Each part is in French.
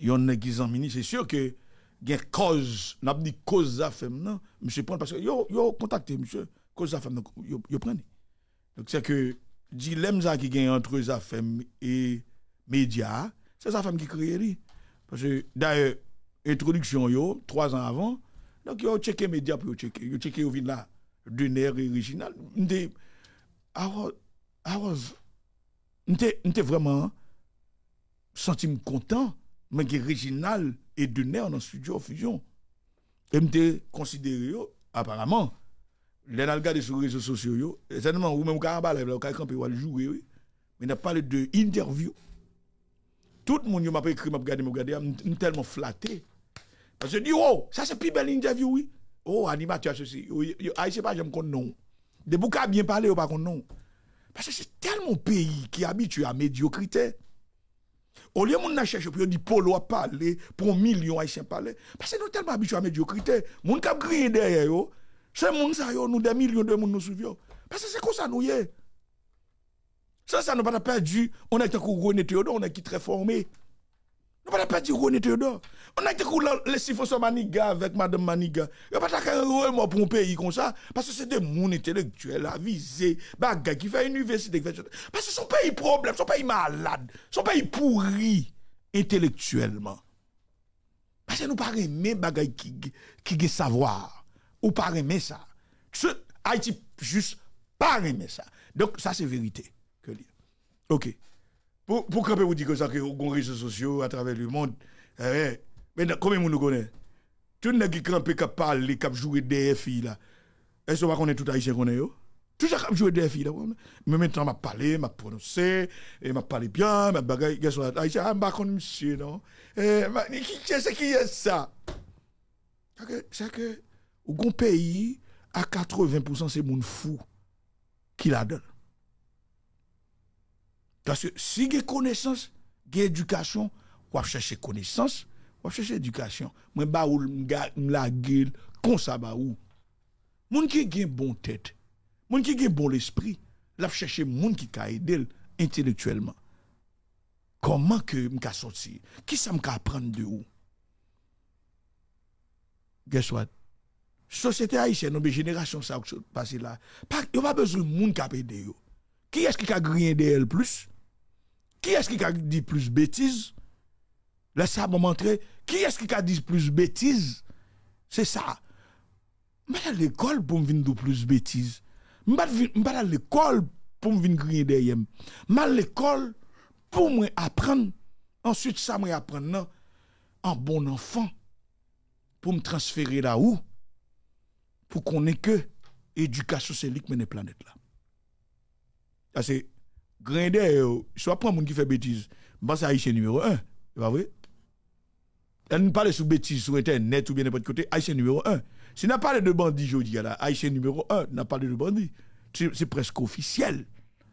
yon négligent ministre, c'est sûr que y cause, n'a dit cause à femme non, monsieur prend parce que yo yo contacté monsieur, cause à femme yo yo prend. Donc c'est que dilemme ça qui gagne entre ça femme et médias, c'est ça femme qui crée lui. Parce que d'ailleurs introduction yo trois ans avant, donc yo checker média pour yo checker, yo checker yo vin là d'honneur original. Nte I was I was nte vraiment senti content mais que original et Denner dans le studio Fusion. Et me considéré, apparemment, les regardé sur les réseaux sociaux, certainement, ou même quand on a camper jouer, oui. Mais n'a a parlé interview. Tout le monde m'a écrit, m'a regardé, m'a regardé, m'a tellement flatté. Parce que je dis, oh, ça c'est plus belle interview, oui. Oh, as ceci. Ah, sais pas, j'aime qu'on non. Des bouquins bien parler, ou pas qu'on non. Parce que c'est tellement pays qui est habitué à médiocrité. Au lieu de chercher pour dire Polo a parlé, pour un million haïtiens parler, parce que nous tellement habitués à la médiocrité. Les gens qui derrière derrière, c'est les gens qui nous des millions de monde nous suivent. Parce que c'est comme ça nous y est. Ça, ça nous pas perdu. On est un coup René Théodore, on est qui très formé. Nous pas perdu René Théodore. On a été les chiffres sur Maniga avec Madame Maniga. Il n'y a pas de remords pour un pays comme ça. Parce que c'est des gens intellectuels, avisés, Parce qui fait université. Parce que son pays problème, son pays malade, son pays pourri intellectuellement. Parce que nous pas aimer choses qui, qui, savoir. Ou pas aimer ça. Haïti juste pas aimer ça. Donc ça c'est vérité. OK. Pour, pour que vous dire que ça, que grand réseaux sociaux à travers le monde, eh, mais comment de nous connaissons Tout le monde qui campe, qui parle, qui joue des filles là. Est-ce que qu'on connaît tout haïtien qu'on est monde qui joue des filles là. Mais maintenant, m'a parle, m'a prononce, et m'a bien, m'a bagaille, qui Je haïtien, ah, m'a pas monsieur, non Eh, qui est qui est ça C'est que, au grand pays, à 80% c'est le monde fou qui la donne. Parce que si vous avez connaissance, vous avez éducation, vous cherchez connaissance, je cherche éducation. Moi, ba ou la gueule, kon sa ba ou. Moun qui gen bon tête, moun qui gen bon esprit, la chercher moun qui ka aider intellectuellement. Comment que m'ka sortir? Qui ça m'ka apprendre de où? Guess what? Société haïtienne, nos générations ça passe là. Pas, a pas besoin de moun qui aider yo. Qui est-ce qui a de d'elle plus? Qui est-ce qui a dit plus bêtises? laisse moi montrer qui est-ce qui a dit plus de bêtises. C'est ça. Je vais à l'école pour me dire plus bêtises. Je vais à l'école pour me griller derrière. Je vais à l'école pour me apprendre. Ensuite, ça, je apprendre en bon enfant pour me transférer là où pour qu'on ait que éducation c'est lui qui mène planète là parce que suis soit un monde qui fait bêtises. bah c'est haïtien numéro 1 c'est vrai ne parle de bêtises sur Internet ou bien n'importe côté. Haïtien numéro 1. Si on pas parlé de bandit, je dis là, Haïtien numéro 1, n'a pas parlé de bandit. C'est presque officiel.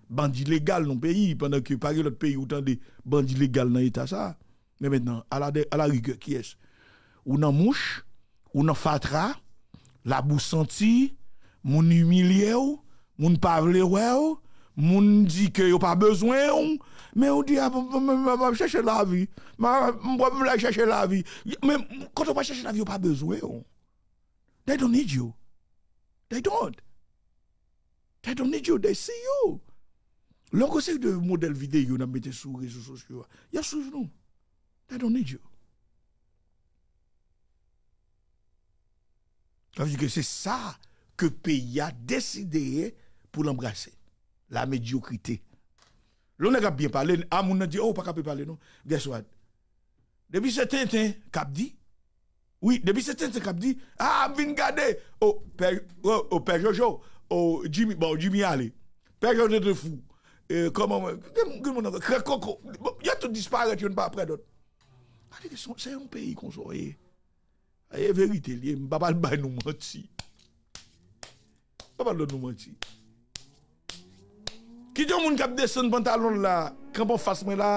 Bandit légal dans le pays, pendant que par l'autre pays, autant de bandits légal dans l'État, ça. Mais maintenant, à la, rigueur, qui est-ce Ou dans mouche, ou dans fatra, la boussanti, mon humilié, mon pavle, ouais, moun dit que n'ont pas besoin mais on dit ah, va chercher la vie moi vais chercher la vie mais quand on va chercher la vie on pas besoin they don't need you they don't they don't need you they see you Lorsque c'est de modèle vidéo, on mis sur les réseaux sociaux. Il y a nous. They don't need you. que c'est ça que le pays a décidé pour l'embrasser la médiocrité. L'on a bien parlé, à ah, mon dit, oh, pas capable parler, non. Guess what? Depuis ce tintin, hein, cap dit, oui, depuis ce tintin, cap dit, ah, vin garder, oh, père, oh, oh, père Jojo, oh, Jimmy, bon, Jimmy allez. Père Jojo de fou. Euh, comment, Coco, il y a tout disparu, tu ne pas après d'autres. Ah, c'est un pays qu'on soye. Et eh. eh, vérité, il ne un pas nous menti, babalba nous menti. Kijon moun kap desen pantalon la, krepo fasme la,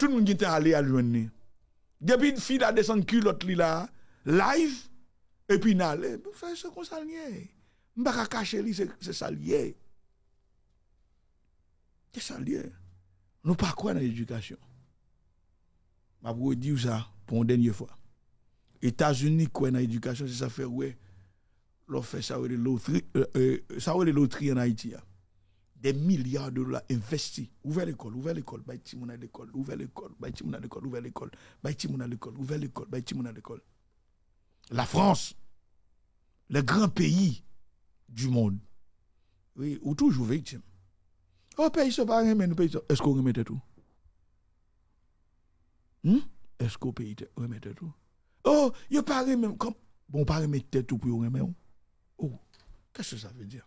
tout moun jiten ale alwenni. Dyebid fi la desen külot li la, live, epi nale, mou fè se kon salye. Mbaka kache li se salye. Se salye, nou pa kwen na edukasyon. Mabou e di ou sa, pon denye fwa. Etas unik kwen na edukasyon se sa fè wè, lò fè sa wè li lotri en Haiti ya. des milliards de dollars investis. Ouvrez l'école, ouvrir l'école, bâti mon l'école, ouvrez l'école, bâti mon l'école, ouvrez l'école, bâti mon l'école, ouvrez l'école, bâti l'école. La France, le grand pays du monde, oui, ou toujours victime. Oh, pays ça va mais nous pays Est-ce qu'on remettait tout? Hmm? Est-ce qu'on pays remettait tout? Oh, il pas même comme bon pas tout pour remettre. Oh. oh, qu'est-ce que ça veut dire?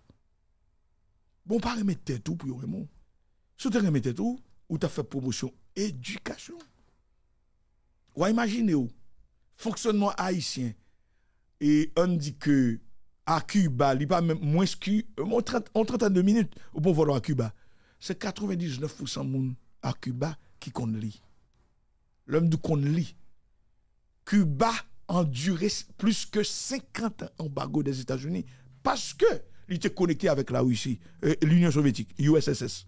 Bon, pas remettre tout pour Raymond. Si tu tête tout, ou tu as fait promotion éducation. Ou imaginez vous fonctionnement haïtien. Et on dit que à Cuba, il n'y a pas même moins que euh, en 32 minutes au bon à Cuba. C'est 99% de monde à Cuba qui connaît. L'homme du qu'on lit. Cuba duré plus que 50 ans en embargo des États-Unis parce que il était connecté avec la Russie, euh, l'Union soviétique, USSS,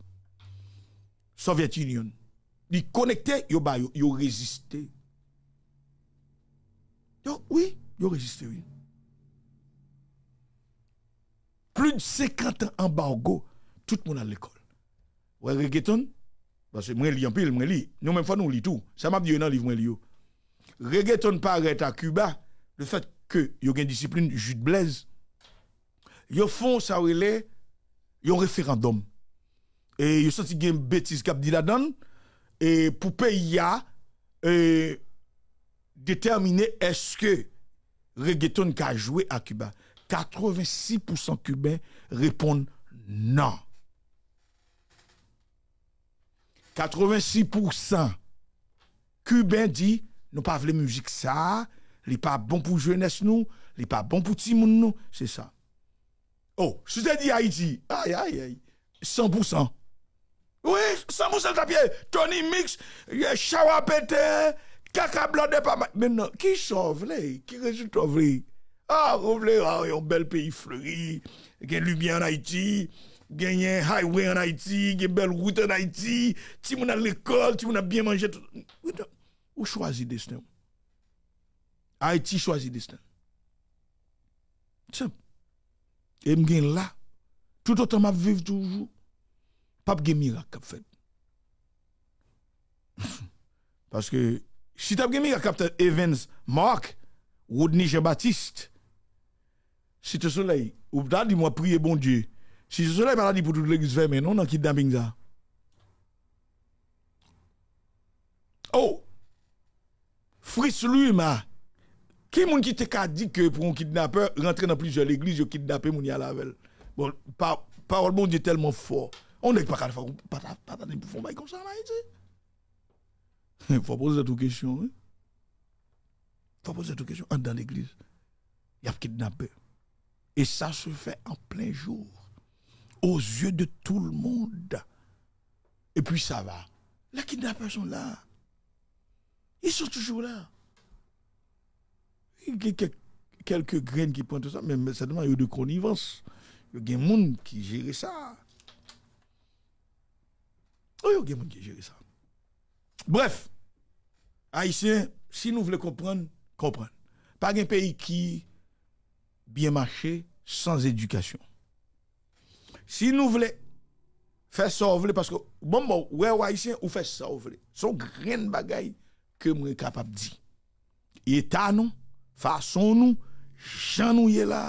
Soviet Union. Il connecté, il a bah, résisté. Donc, oui, il a Plus de 50 ans embargo, tout le monde à l'école. Ouais, reggaeton, parce que moi, je lis un peu, je lis. Nous, même fois, nous tout. Ça m'a dit dans le livre, je lis. Reggaeton paraît à Cuba, le fait que y a une discipline, jus de blaise, ils font ça relais un référendum et yo senti une bêtise k'ap di la donne et pour pays a déterminer est-ce que reggaeton a joué à Cuba 86% cubains répondent non 86% cubains dit nous pas la musique ça n'est pas bon pour jeunesse nous n'est pas bon pour Timoun. nous c'est ça Oh, si je dit Haïti, aïe, aïe, aïe, 100%. Oui, 100% de Tony Mix, Chawa eh, Pété, Kaka pas de pas Maintenant, qui sont Qui résulte vrai? Ah, on voulez, ah, un bel pays fleuri, il a lumière en Haïti, il a highway en Haïti, il belle route en Haïti, si moun l'école, si moun a bien mangé. Où choisit destin? Haïti choisit destin. Simple et me là tout autant m'a vivre toujours pas de miracle qu'a fait parce que si t'as gagne miracle Captain Evans Mark Rodney Jean Baptiste si tu soleil ou t'as dit moi prier bon Dieu si tu soleil maladie pour tout l'église mais non dans kidnapping ça oh lui ma. Qui monde qui t'a dit que pour un kidnappeur, rentrer dans plusieurs églises, je kidnapper moun y a lavel. Bon, parole bon Dieu tellement fort. On n'est pas capable de faire pas bouffons comme ça en Haïti. Il faut poser toute question. Il hein. faut poser toute question. Dans l'église, il y a kidnappé. Et ça se fait en plein jour. Aux yeux de tout le monde. Et puis ça va. Les kidnappeurs sont là. Ils sont toujours là. Il y a quelques graines qui prennent tout ça, mais certainement, il y a de connivence. Il y a des gens qui gèrent ça. Oh, il y a des gens qui gèrent ça. Bref, Haïtiens, si nous voulons comprendre, comprendre. Pas un pays qui bien marché sans éducation. Si nous voulons faire ça, parce que, bon, bon, ouais, Haïtiens, vous faites ça, vous voulez. des graines bagaille que nous sommes capables de dire. Et non Fason nou, chan nou ye la.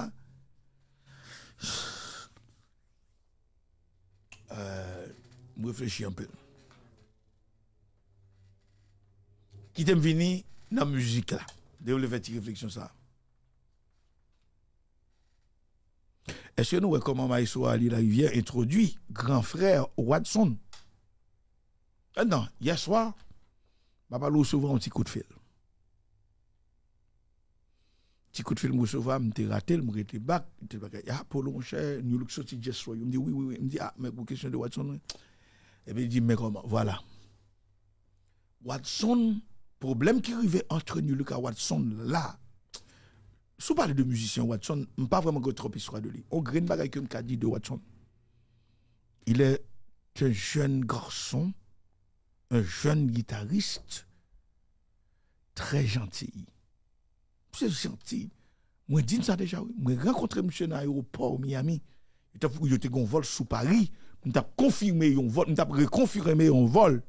Mwen euh, fèchi an pe. Ki tem vini nan müzik la. Dè ou le fèti refleksyon sa. Eske nou wèkoman ma yiswa li la yivyen introdwi gran frè ou wad son. E ah nan, yaswa ba palou souwè an ti kou de fèl. Petit coup de fil, Moussova, je me raté, je me raté bac. Je me dit, ah, Polo, mon cher, New Look City, just for you. me dit oui, oui, oui. Je me dit, ah, mais pour question de Watson. Et puis, eh il dit, mais comment Voilà. Watson, problème qui arrivait entre New Look et Watson, là, sous parler de musicien Watson, je pas vraiment trop histoire de lui. On green bagaille comme un dit de Watson. Il est un jeune garçon, un jeune guitariste, très gentil c'est gentil. Moi, dit ça déjà, moi, rencontré monsieur dans l'aéroport Miami. Il était un vol sous Paris. Il a confirmé un vol, il a reconfirmé un vol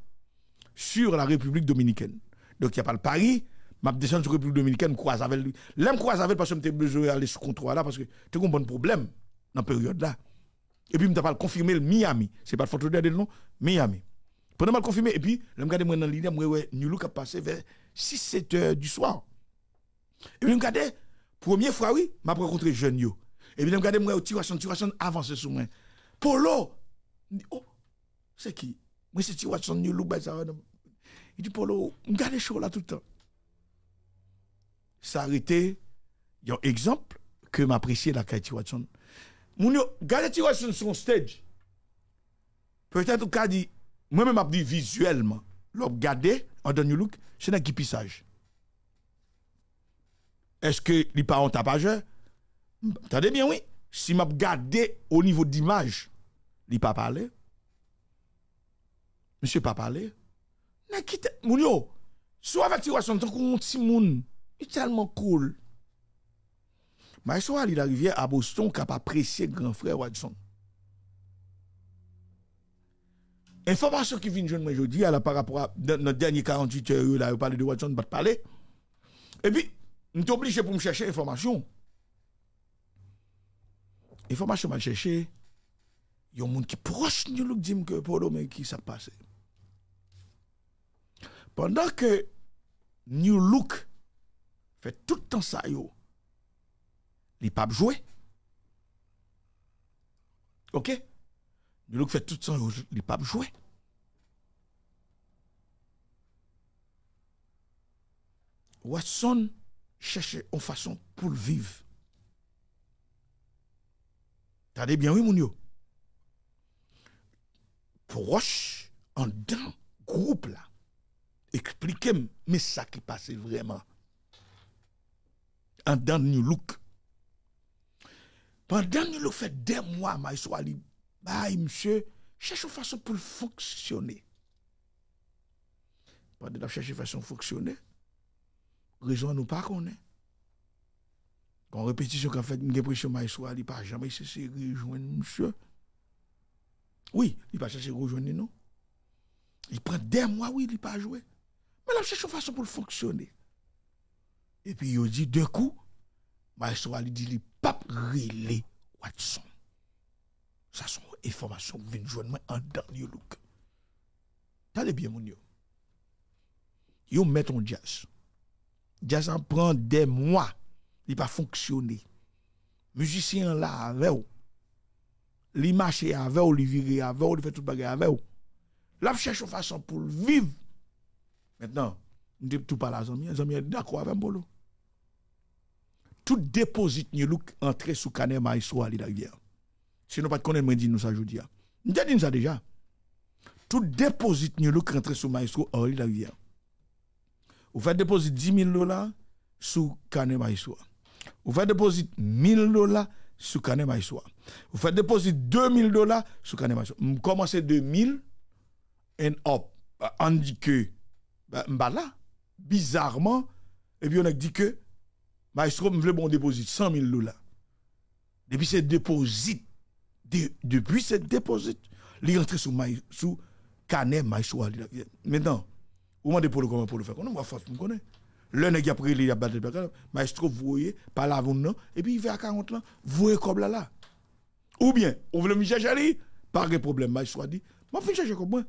sur la République dominicaine. Donc, il n'y a pas le Paris. Je descendu sur la République dominicaine, croise avec lui. L'aime croise avec parce que j'ai besoin d'aller sous contrôle là, parce que tu un bon problème dans cette période là. Et puis, je pas confirmé le Miami. C'est pas le photo de non, Miami. Pendant que je confirmé, et puis, je me regardais dans l'idée, je me a passé vers 6-7 heures du soir. Et puis, regardez, première fois, oui, m'a rencontré jeune Et puis, regardez, moi, avance sur moi. Polo, oh, c'est qui? Moi, c'est Il dit, Polo, chaud là tout le temps. arrêté, il y a exemple que m'apprécie la stage. Peut-être, dit, moi-même, m'a dit visuellement, garder en donne look, c'est un guipissage est-ce que les parents tapageurs? pas joué Attendez bien, oui. Si m'a regardé au niveau d'image, il pas parlé. Monsieur pas parlé. Mais quitte, Mounio! soit avec situation tant petit monde, il tellement cool. Mais soit il arrivé à Boston qui pas apprécié grand frère Watson. Information qui vient de moi aujourd'hui, par rapport à notre dernier 48 heures, là, on parlé de Watson, pas parler. Et puis, je suis obligé pour me chercher information. Information je chercher... Il y a un monde qui sont proche de Look. qui dit que pour mais qui s'est passé. Pendant que New Look fait tout le temps ça, yo, les papes jouer. Ok? New Look fait tout le temps, yo, les papes jouer. Watson, chercher une façon pour vivre. T'as dit bien, oui, mon yo. Proche, en dans groupe là, expliquez-moi, mais ça qui passe vraiment. En dans New Look. Pendant New Look fait des mois, ma soirée, bah, monsieur, cherchez une façon pour fonctionner. Pendant la chercher une façon de fonctionner, raison nous pas est Quand répétition qu'a fait, une dépression maïsoua, il pas jamais cessé de rejoindre monsieur. Oui, il pas de rejoindre nous. Il prend des mois, oui, il pas joué. Mais il cherche une façon pour fonctionner. Et puis il dit deux coups, maïsoua il dit, il pas relé Watson. Ça sont informations qui viennent joindre en dernier look. T'as bien, mon Dieu. Il met ton jazz. J'as en prend des mois, il pas fonctionné. Musicien là avec ou, il avec ou, il vire avec ou, il fait tout bagage avec ou. Là, cherche une façon pour vivre. Maintenant, ne tout pas la zombie, zombie d'accord avec Mbolo. Tout déposit ni look entré sous Kanema et sous la Rivière. Sinon, pas de connaître, moi, dit nous ça, je dis. Ah. dit ça déjà. Tout déposit ni look entré sous Maestro la Rivière. Vous faites déposer 10 000 dollars sur Canet Maïsoua. Vous faites déposer 1 000 dollars sur Canet Maïsoua. Vous faites déposer 2 000 dollars sur Canet Maïsoua. Vous commencez de 1 000 et hop, bah, On dit que, bah, bizarrement, et puis on a dit que, Maestro, me voulait bon déposit 100 000 dollars. Depuis ce déposit, de, depuis ce déposit, il est rentré sous, canet Maintenant, ou demandez pour le comment pour le faire. On va faire, vous connaissez. Le nèg a pris, il a battu le maestro, vous voyez, par là, vous non, et puis il fait à 40 ans, vous voyez comme là là. Ou bien, vous voulez me chercher pas de problème, maestro a dit, je vais chercher comme moi,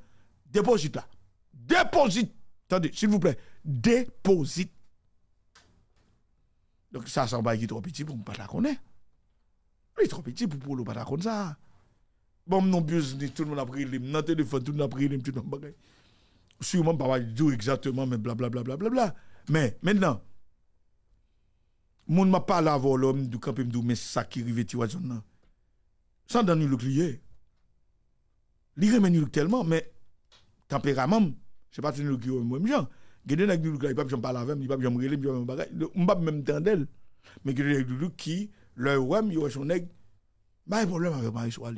déposite là. Déposite, attendez, s'il vous plaît, déposite. Donc ça, ça va être trop petit pour ne pas la connaître. Il est trop petit pour ne pas la connaître ça. Bon, non, tout le monde a pris le téléphone, tout le monde a pris le tout le monde pris sûrement pas dire exactement, mais blablabla. Bla, bla, bla, bla, Mais maintenant, ne m'a pas à l'homme du camp, me mais ça qui arrive, tu vois, sans donner le tellement, mais tempérament, je sais pas si qui même genre. ne pas parle avec, il pas j'en ne pas on pas même d'elle. Mais qui leur son des pas bah, problème avec à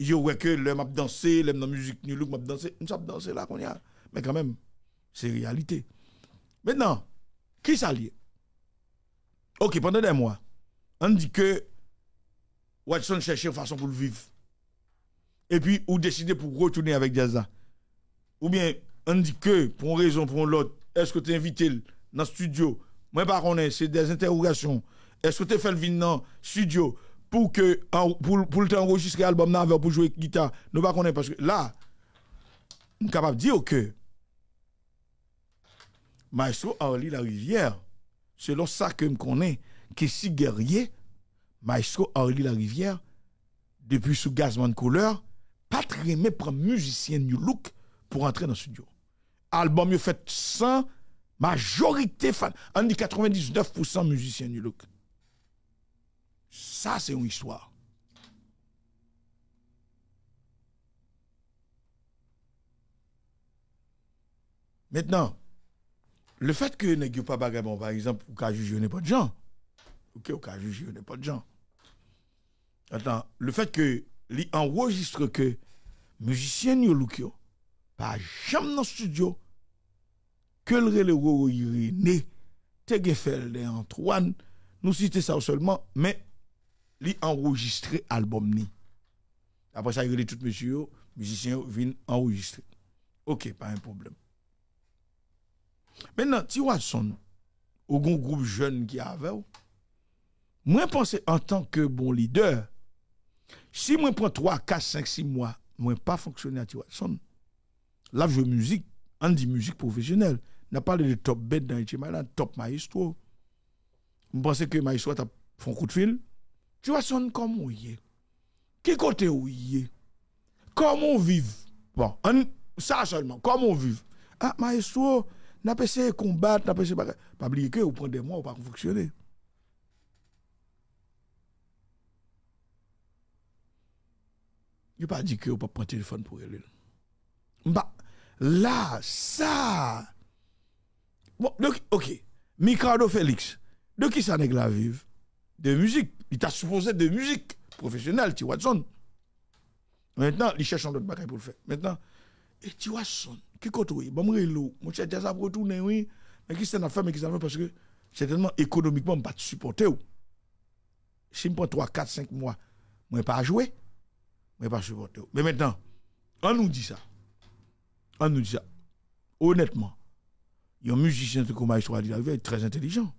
je vois que l'homme a dansé, dans la musique new look m'a dansé, m'a dansé là qu'on y a. Mais quand même, c'est réalité. Maintenant, qui s'allie OK, pendant des mois, on dit que Watson cherchait une façon pour le vivre. Et puis, ou décider pour retourner avec Gaza. Ou bien, on dit que, pour une raison, pour l'autre, est-ce que tu es invité dans le studio Moi, par contre, c'est des interrogations. Est-ce que tu fait le vin dans le studio pour que pour, pour l'album pour jouer guitare nous pas parce que là on capable de dire que Maestro Aurélie la rivière selon ça que me connaît que si guerrier Maestro Henri la rivière depuis sous gazement de couleur pas très mais pour musicien new look pour entrer dans le studio album il fait sans majorité fan on dit 99% musicien new look ça, c'est une histoire. Maintenant, le fait que n'est pas bon par exemple, ou qu'a pas n'importe gens, ou qu'a pas n'importe gens. Attends, le fait que li enregistre que musicien yo Lukio pas jamais dans le studio, que le né René, et Antoine, nous citer ça seulement, mais li enregistré album ni. Après ça, il y a tout monsieur, musicien viennent enregistrer. OK, pas un problème. Maintenant, tu vois son au groupe jeune qui avait moi pense en tant que bon leader si moi prends 3 4 5 6 mois, moi pas fonctionner à tu watson Là je musique, on dit musique professionnelle. N'a parlé de top bête dans Etimalan, top maestro. Je pense que maestro t'a fait un coup de fil tu vois, son comme où y est. Qui côté où y est. Comment vit Bon, ça seulement, comment vit Ah, maestro, n'a pas essayé de combattre, n'a pas essayé de... Pas oublier que vous prenez des mois, pour pas fonctionner. Je pas dit que vous pas prendre téléphone pour elle. Bah, là, ça. Bon, donc, ok. Mikado Félix, de qui ça n'est la vive? de musique. Il t'a supposé de musique professionnelle, T. Watson. Maintenant, il cherche un autre bagaille pour le faire. Maintenant, et T. Watson, qui côté, bon, moi, mon cher Jazz a retourné, oui. Mais qui c'est a fait, mais qui c'est a fait parce que certainement économiquement, je ne pas te supporter. Si je prends 3, 4, 5 mois, je ne pas jouer, je ne pas supporter. Mais maintenant, on nous dit ça. On nous dit ça. Honnêtement, il y a un musicien de il est très intelligent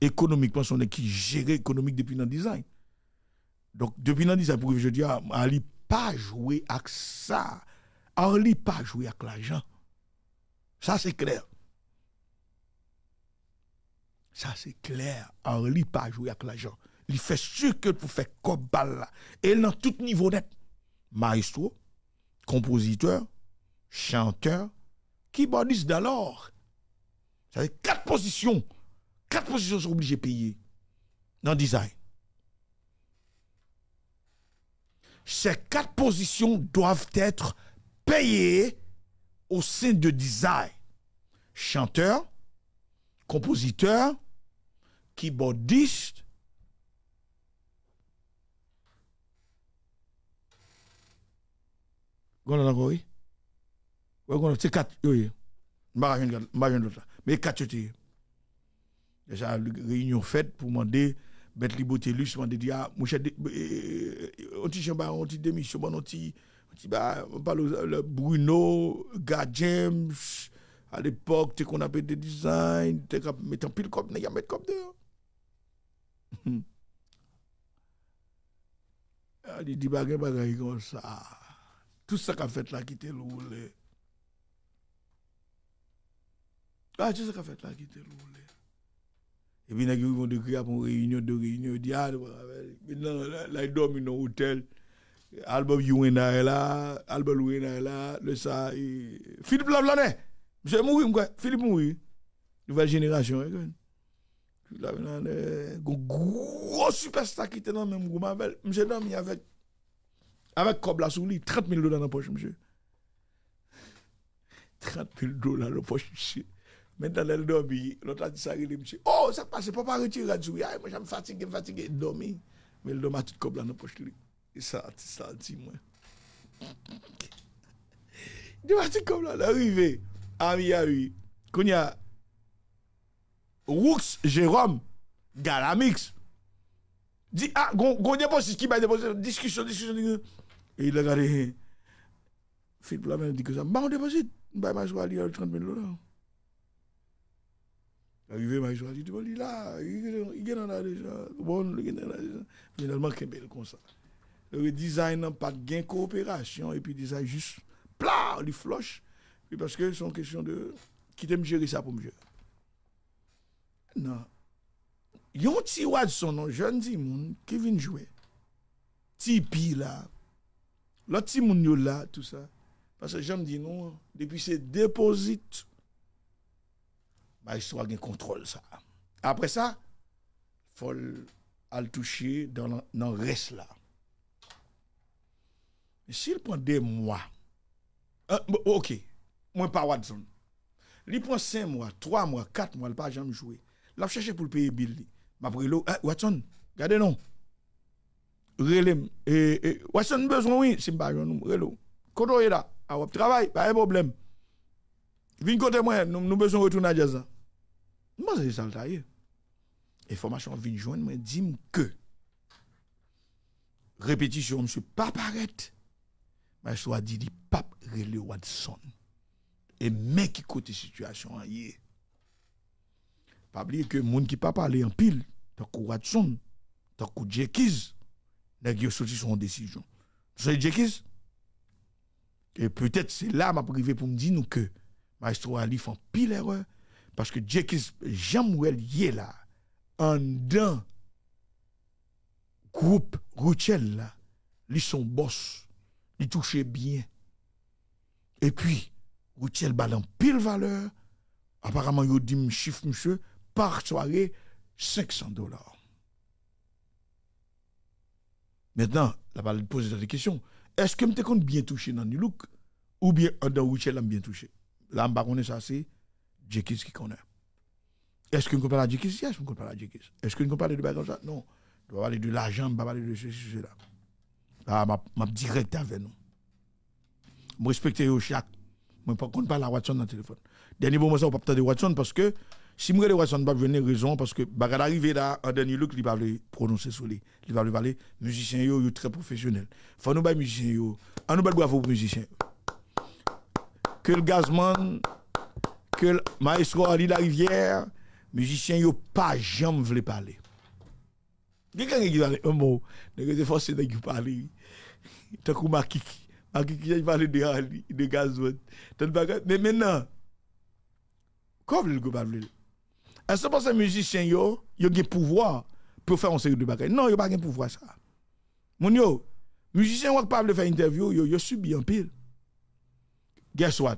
économiquement, son est qui gère économique depuis dans design. Donc, depuis dans design, pour que je dis, ah, Ali pas joué avec ça. Ali pas joué avec l'argent. Ça, c'est clair. Ça, c'est clair. Ali pas joué avec l'argent. Il fait sûr que pour faire comme là. Et dans tout niveau net. Maestro, compositeur, chanteur, qui keyboardiste d'alors. Ça fait quatre positions Quatre positions sont obligées de payer dans design. Ces quatre positions doivent être payées au sein de design. Chanteur, compositeur, keyboardiste, c'est quatre, Mais quatre, Reunion fèt pou mande bet li bote lus, mande di a ah, mouchè euh, euh, di, onti chan ba, onti demi chan ban, onti ba, euh, bruno, ga jems, al epok te kon apè de dizayn, te ka metan pil kopne, ya met kopne yo. A di di bagè bagè yon sa, tout sa ka fèt la ki te loulè. A di sa ka fèt la ki te loulè. E vina ki yon vonde kri apon reyinyon de reyinyon di ad. La yon dom yon hotel. Albo yon wena e la. Albo lwen na e la. Le sa. Filip Lavlane. Mse moui mwen. Filip moui. Nouvel jeneration. Filip Lavlane. Gon gwo super stak ite nan men mou mwen. Mse dom yon avek. Avek Kobla Souli. 30 mil do la nan poche mse. 30 mil do la nan poche mse. Men tan lè lè do bi, lò ta ti sarili msi. Oh, sa kpase, papa reti radzi wè. Ay, mwen chan fatigè, fatigè, lè do mi. Men lè do mati koblan an poch li. E sa ti, sa ti mwen. Lè do mati koblan an, arive, a mi awi, koun ya Roux Jérôme Galamix di, ah, goun deposite, ki bay deposite, diskusyon, diskusyon, e yi lè gare, e yi lè gare, fil pou la men, di ko zan, bay ma jwa li, yi lè 30 men lò la ou. Avive ma iswa, di di bon li la, gen bon, an la dejan, bon li gen an la dejan, men alman kembe l kon sa. Lewe dizay nan pat gen kooperaasyon, epi dizay jis pla, li floch, epi paske son kesyon de kitem jere sa pou mje. Nan. Yon ti wad son nan jen di moun, Kevin Jouet. Ti pi la. La ti moun yo la, tout sa. Paske jen di nou, depi se depozitou. faut bah, un contrôle ça. Après ça, il faut le toucher dans le reste là. S'il prend des mois, euh, ok, moi pas Watson. Il prend 5 mois, 3 mois, 4 mois, il pas jamais joué. Il cherché pour le payer Billy. Ma brûlé, eh, Watson, regardez non. Relem, eh, eh, Watson besoin, oui, c'est pas nous, relou. Quand on est là, à ah, votre travail, pas de problème. Vin côté moi, nous, nous besoin retourner à Jazan. Mwen se se salta ye. E foma chan vin jwen mwen di m ke Repetisyon mse pap arret Mwen se wadi li pap re le wad son. E men ki kote situasyon a ye. Pabliye ke moun ki papa le an pil ta kou wad son ta kou djekiz na gyo soti son desijon. Se djekiz e pwetet se la ma prive pou m di nou ke mwen se wadi li fan pil erwe Parce que Dieu jean est là, en dans groupe Rouchel lui son boss, lui touche bien. Et puis, Rouchel balan pile valeur, apparemment il dit me chiffre monsieur par soirée 500 dollars. Maintenant, la balle pose des questions. Est-ce que me compte bien touché dans look ou bien dans l'a bien touché? Là, on ne ça Jekis qui connaît. Est-ce qu'on compare la de Jekis Yes, on peut parler de Est-ce qu'on compare de bagages? comme ça Non. On va parler de l'argent, on va parler de ceci, cela. Ah, m'a, m'a direct avec nous. Je respecte eux chaque. Je ne compte pas la Watson dans le téléphone. Dernier moment, ça, on ne peut pas de Watson parce que si je le Watson pas venir raison, parce que bagad arrivé là, en dernier look, il va le prononcer sur lui. Il va le parler. Musicien, yo, yo, très professionnel. Faut nous bailler musicien, yo. On nous bat bravo pour musicien. Que le gazman, que maestro Ali la rivière, musicien yo pas jamais voulu parler. Quelqu'un qui un mot, parler. Tant parlé de de Mais maintenant comme le Est-ce que musicien yo, le pouvoir pour faire une série de bagages Non, a pas de pouvoir ça. Mon yo, musicien ou pas de faire interview, yo yo subi en pile. Guess what?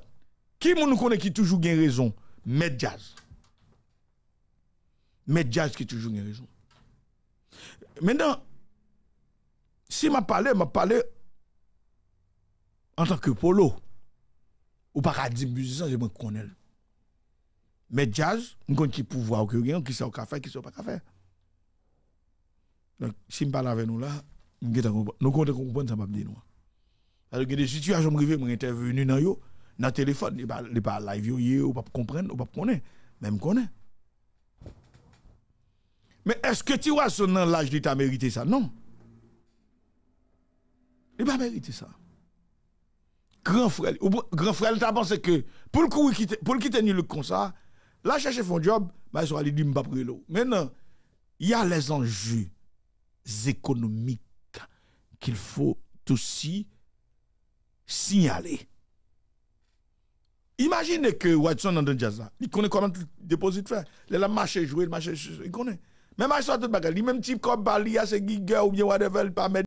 Qui nous connaît qui toujours gagne raison Met Jazz. Met Jazz qui toujours gagne raison. Maintenant, si m'a parlé, m'a parlé en tant que polo. Ou paradis musicien, je me connais. met jazz, je connais qui pouvoir qui gagne, qui est au café, qui sait pas café. Donc si je parle avec nous là, nous comptons comprendre ça m'a dit nous. Alors que des situations je suis m'intervenu dans yo, dans le téléphone, il n'est pas live, il ou pas comprendre, ou pas connaître, même connaître. Mais est-ce que tu vois son l'âge de t'a mérité ça? Non. Il n'a pas mérité ça. Grand frère, ou, grand frère, t'a pensé que pour le coup, pour le quitter le comme ça, là, chercher son job, bah, il allé dire, pas Maintenant, il y a les enjeux économiques qu'il faut aussi signaler. Imaginez que Watson dans Jazz il connaît comment déposer faire. Il a marché jouer, il il connaît. Même à ça tout bagarre, lui même type comme à c'est Giga ou bien whatever, il pas